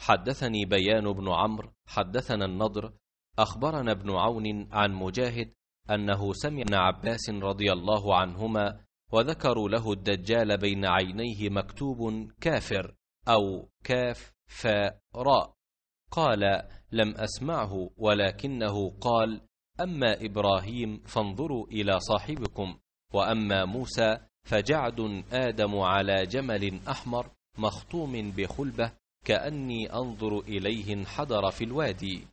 حدثني بيان بن عمرو حدثنا النضر أخبرنا ابن عون عن مجاهد أنه سمع ابن عباس رضي الله عنهما وذكروا له الدجال بين عينيه مكتوب كافر أو كاف فاء راء قال لم أسمعه ولكنه قال أما إبراهيم فانظروا إلى صاحبكم وأما موسى فجعد آدم على جمل أحمر مخطوم بخلبة كأني أنظر إليه انحدر في الوادي